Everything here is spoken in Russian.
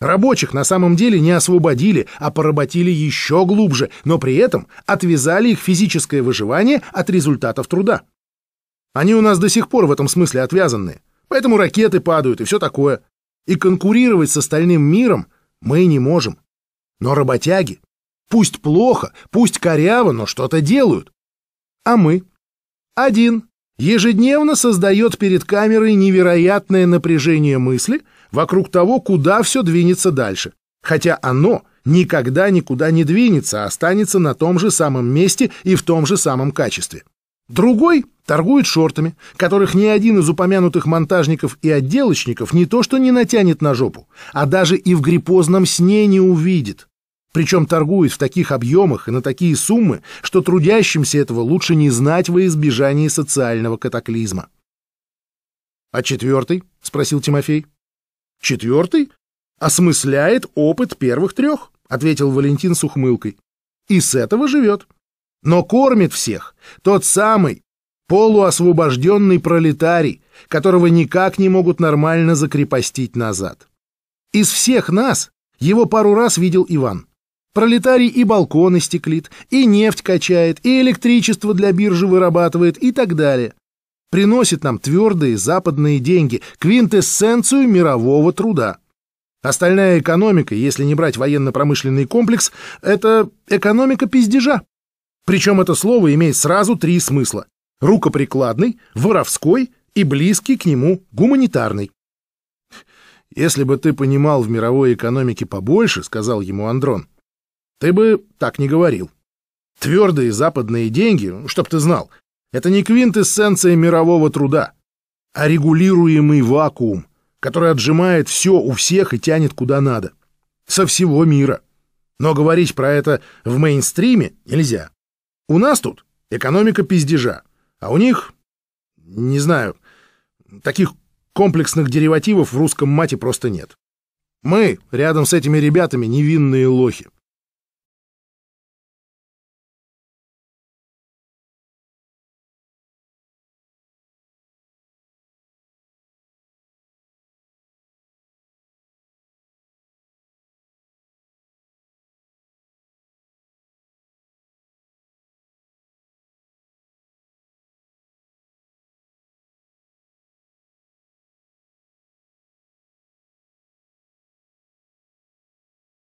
Рабочих на самом деле не освободили, а поработили еще глубже, но при этом отвязали их физическое выживание от результатов труда. Они у нас до сих пор в этом смысле отвязанные, поэтому ракеты падают и все такое. И конкурировать с остальным миром мы не можем. Но работяги, пусть плохо, пусть коряво, но что-то делают. А мы? Один, ежедневно создает перед камерой невероятное напряжение мысли вокруг того, куда все двинется дальше, хотя оно никогда никуда не двинется, а останется на том же самом месте и в том же самом качестве. Другой торгует шортами, которых ни один из упомянутых монтажников и отделочников не то что не натянет на жопу, а даже и в гриппозном сне не увидит. Причем торгует в таких объемах и на такие суммы, что трудящимся этого лучше не знать во избежание социального катаклизма. «А четвертый?» — спросил Тимофей. «Четвертый? Осмысляет опыт первых трех», — ответил Валентин с ухмылкой. «И с этого живет. Но кормит всех тот самый полуосвобожденный пролетарий, которого никак не могут нормально закрепостить назад. Из всех нас его пару раз видел Иван. Пролетарий и балконы стеклит, и нефть качает, и электричество для биржи вырабатывает и так далее. Приносит нам твердые западные деньги, квинтэссенцию мирового труда. Остальная экономика, если не брать военно-промышленный комплекс, это экономика пиздежа. Причем это слово имеет сразу три смысла. Рукоприкладный, воровской и близкий к нему гуманитарный. «Если бы ты понимал в мировой экономике побольше, — сказал ему Андрон, — ты бы так не говорил. Твердые западные деньги, чтоб ты знал, это не квинтэссенция мирового труда, а регулируемый вакуум, который отжимает все у всех и тянет куда надо. Со всего мира. Но говорить про это в мейнстриме нельзя. У нас тут экономика пиздежа, а у них, не знаю, таких комплексных деривативов в русском мате просто нет. Мы рядом с этими ребятами невинные лохи.